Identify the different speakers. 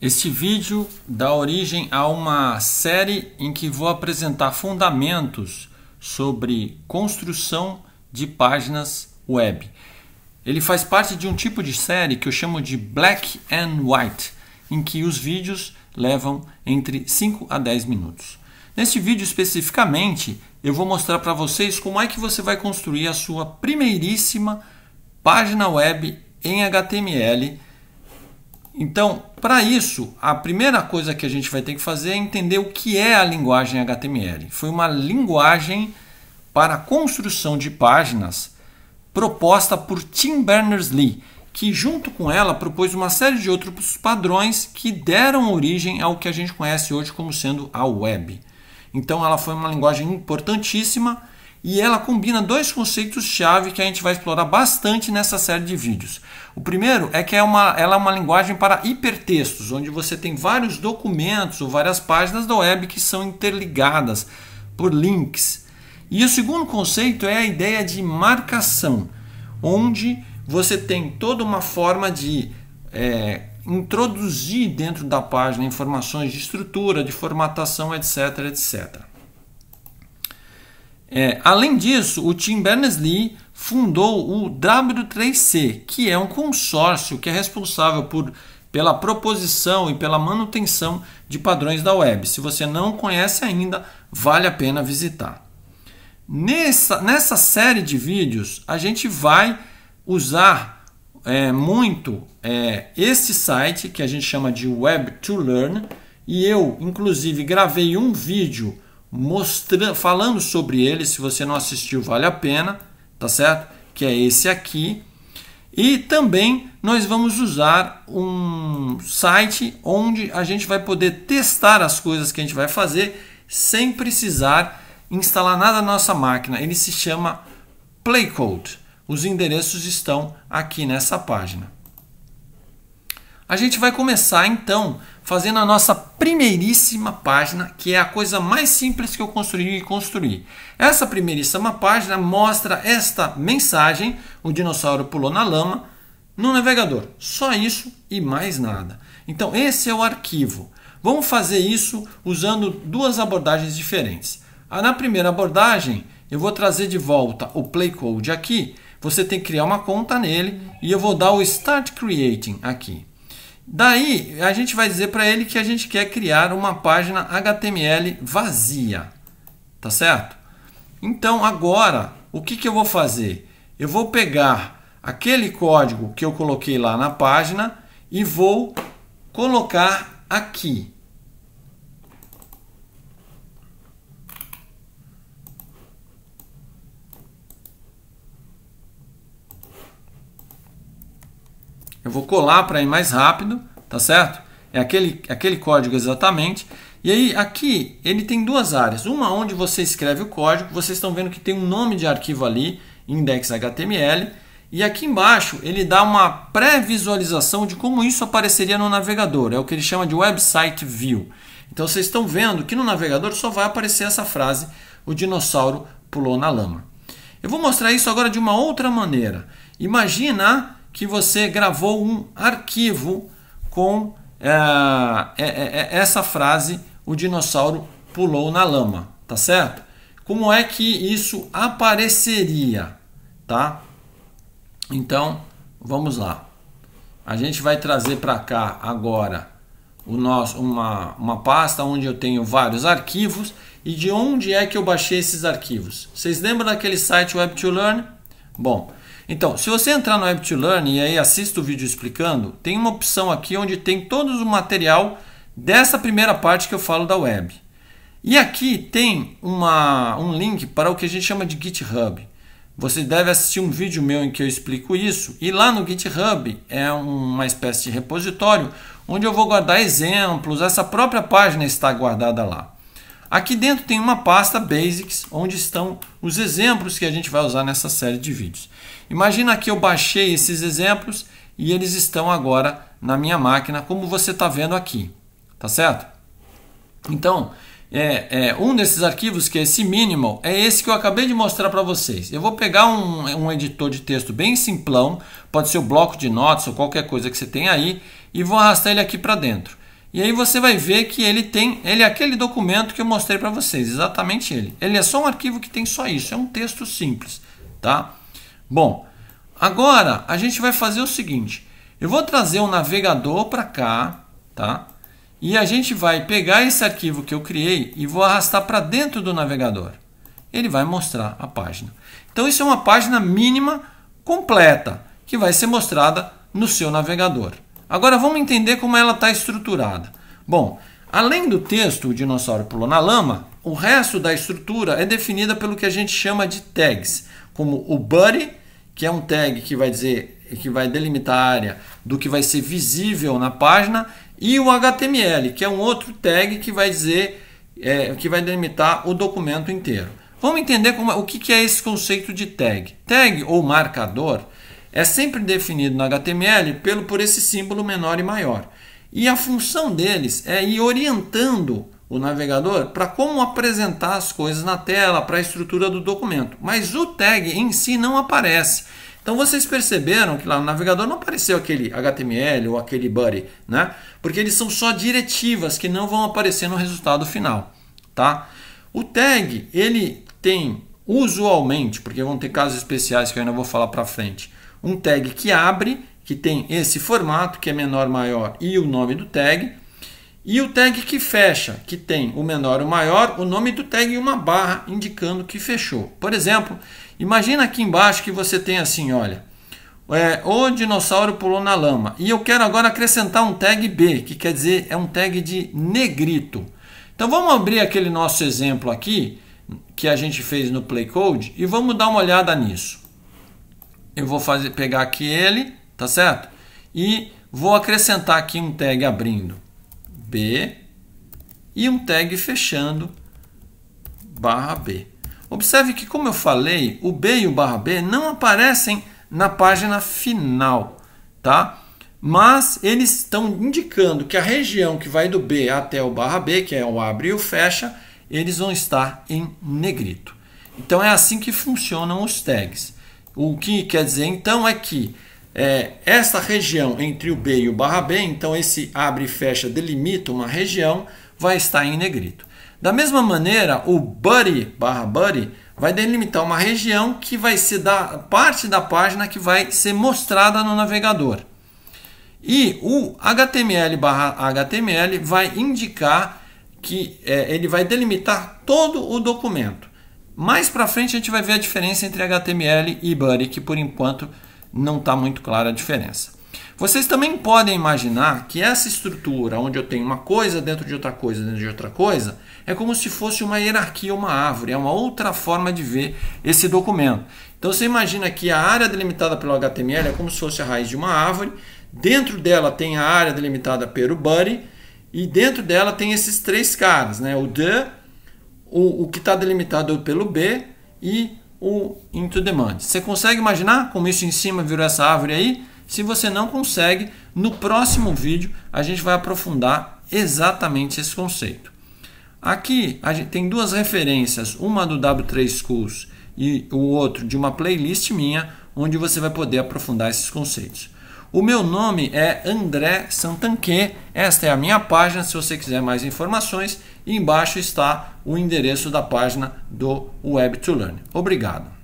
Speaker 1: Este vídeo dá origem a uma série em que vou apresentar fundamentos sobre construção de páginas web. Ele faz parte de um tipo de série que eu chamo de black and white, em que os vídeos levam entre 5 a 10 minutos. Neste vídeo especificamente, eu vou mostrar para vocês como é que você vai construir a sua primeiríssima página web em HTML então, para isso, a primeira coisa que a gente vai ter que fazer é entender o que é a linguagem HTML. Foi uma linguagem para construção de páginas proposta por Tim Berners-Lee, que junto com ela propôs uma série de outros padrões que deram origem ao que a gente conhece hoje como sendo a web. Então, ela foi uma linguagem importantíssima e ela combina dois conceitos-chave que a gente vai explorar bastante nessa série de vídeos. O primeiro é que é uma, ela é uma linguagem para hipertextos, onde você tem vários documentos ou várias páginas da web que são interligadas por links. E o segundo conceito é a ideia de marcação, onde você tem toda uma forma de é, introduzir dentro da página informações de estrutura, de formatação, etc, etc. É, além disso, o Tim Berners-Lee fundou o W3C, que é um consórcio que é responsável por, pela proposição e pela manutenção de padrões da web. Se você não conhece ainda, vale a pena visitar. Nessa, nessa série de vídeos, a gente vai usar é, muito é, esse site que a gente chama de Web to Learn, e eu, inclusive, gravei um vídeo mostrando, falando sobre ele. Se você não assistiu, vale a pena, tá certo? Que é esse aqui. E também nós vamos usar um site onde a gente vai poder testar as coisas que a gente vai fazer sem precisar instalar nada na nossa máquina. Ele se chama Playcode. Os endereços estão aqui nessa página. A gente vai começar então fazendo a nossa primeiríssima página, que é a coisa mais simples que eu construí e construí. Essa primeiríssima página mostra esta mensagem: o dinossauro pulou na lama no navegador. Só isso e mais nada. Então, esse é o arquivo. Vamos fazer isso usando duas abordagens diferentes. Ah, na primeira abordagem, eu vou trazer de volta o Play Code aqui. Você tem que criar uma conta nele e eu vou dar o Start Creating aqui. Daí a gente vai dizer para ele que a gente quer criar uma página HTML vazia, tá certo? Então agora o que, que eu vou fazer? Eu vou pegar aquele código que eu coloquei lá na página e vou colocar aqui. Eu vou colar para ir mais rápido, tá certo? É aquele, aquele código exatamente. E aí, aqui, ele tem duas áreas. Uma onde você escreve o código, vocês estão vendo que tem um nome de arquivo ali, index.html. E aqui embaixo, ele dá uma pré-visualização de como isso apareceria no navegador. É o que ele chama de Website View. Então, vocês estão vendo que no navegador só vai aparecer essa frase, o dinossauro pulou na lama. Eu vou mostrar isso agora de uma outra maneira. Imagina que você gravou um arquivo com é, essa frase: o dinossauro pulou na lama, tá certo? Como é que isso apareceria, tá? Então, vamos lá. A gente vai trazer para cá agora o nosso, uma, uma pasta onde eu tenho vários arquivos. E de onde é que eu baixei esses arquivos? Vocês lembram daquele site Web2Learn? Bom, então, se você entrar no Web 2 Learn e aí assista o vídeo explicando, tem uma opção aqui onde tem todo o material dessa primeira parte que eu falo da web. E aqui tem uma, um link para o que a gente chama de GitHub. Você deve assistir um vídeo meu em que eu explico isso. E lá no GitHub é uma espécie de repositório onde eu vou guardar exemplos. Essa própria página está guardada lá. Aqui dentro tem uma pasta Basics, onde estão os exemplos que a gente vai usar nessa série de vídeos. Imagina que eu baixei esses exemplos e eles estão agora na minha máquina, como você está vendo aqui, tá certo? Então, é, é, um desses arquivos, que é esse minimal, é esse que eu acabei de mostrar para vocês. Eu vou pegar um, um editor de texto bem simplão, pode ser o bloco de notas ou qualquer coisa que você tem aí, e vou arrastar ele aqui para dentro. E aí você vai ver que ele tem, ele é aquele documento que eu mostrei para vocês, exatamente ele. Ele é só um arquivo que tem só isso, é um texto simples, tá? Bom, agora a gente vai fazer o seguinte. Eu vou trazer um navegador para cá, tá? E a gente vai pegar esse arquivo que eu criei e vou arrastar para dentro do navegador. Ele vai mostrar a página. Então isso é uma página mínima completa que vai ser mostrada no seu navegador. Agora vamos entender como ela está estruturada. Bom, além do texto o dinossauro pulou na lama, o resto da estrutura é definida pelo que a gente chama de tags, como o body, que é um tag que vai dizer que vai delimitar a área do que vai ser visível na página, e o HTML, que é um outro tag que vai dizer é, que vai delimitar o documento inteiro. Vamos entender como, é, o que, que é esse conceito de tag. Tag ou marcador é sempre definido no HTML pelo por esse símbolo menor e maior. E a função deles é ir orientando o navegador para como apresentar as coisas na tela, para a estrutura do documento. Mas o tag em si não aparece. Então vocês perceberam que lá no navegador não apareceu aquele HTML ou aquele body né? Porque eles são só diretivas que não vão aparecer no resultado final, tá? O tag, ele tem usualmente, porque vão ter casos especiais que eu ainda vou falar para frente, um tag que abre, que tem esse formato, que é menor, maior e o nome do tag, e o tag que fecha, que tem o menor e o maior, o nome do tag e uma barra indicando que fechou. Por exemplo, imagina aqui embaixo que você tem assim, olha, é, o dinossauro pulou na lama. E eu quero agora acrescentar um tag B, que quer dizer é um tag de negrito. Então vamos abrir aquele nosso exemplo aqui, que a gente fez no Play Code, e vamos dar uma olhada nisso. Eu vou fazer, pegar aqui ele, tá certo? E vou acrescentar aqui um tag abrindo. B e um tag fechando barra B. Observe que, como eu falei, o B e o barra B não aparecem na página final, tá? Mas eles estão indicando que a região que vai do B até o barra B, que é o abre e o fecha, eles vão estar em negrito. Então é assim que funcionam os tags. O que quer dizer então é que é, esta região entre o B e o barra B, então esse abre e fecha delimita uma região, vai estar em negrito. Da mesma maneira, o buddy barra buddy vai delimitar uma região que vai ser da parte da página que vai ser mostrada no navegador. E o HTML barra HTML vai indicar que é, ele vai delimitar todo o documento. Mais para frente a gente vai ver a diferença entre HTML e Buddy, que por enquanto não está muito clara a diferença. Vocês também podem imaginar que essa estrutura, onde eu tenho uma coisa dentro de outra coisa dentro de outra coisa, é como se fosse uma hierarquia, uma árvore, é uma outra forma de ver esse documento. Então você imagina que a área delimitada pelo HTML é como se fosse a raiz de uma árvore, dentro dela tem a área delimitada pelo body, e dentro dela tem esses três caras, né? o the, o, o que está delimitado pelo B e ou into demand. Você consegue imaginar como isso em cima virou essa árvore aí? Se você não consegue, no próximo vídeo a gente vai aprofundar exatamente esse conceito. Aqui a gente tem duas referências, uma do W3 Schools e o outro de uma playlist minha, onde você vai poder aprofundar esses conceitos. O meu nome é André Santanquê, esta é a minha página se você quiser mais informações embaixo está o endereço da página do Web to Learn. Obrigado.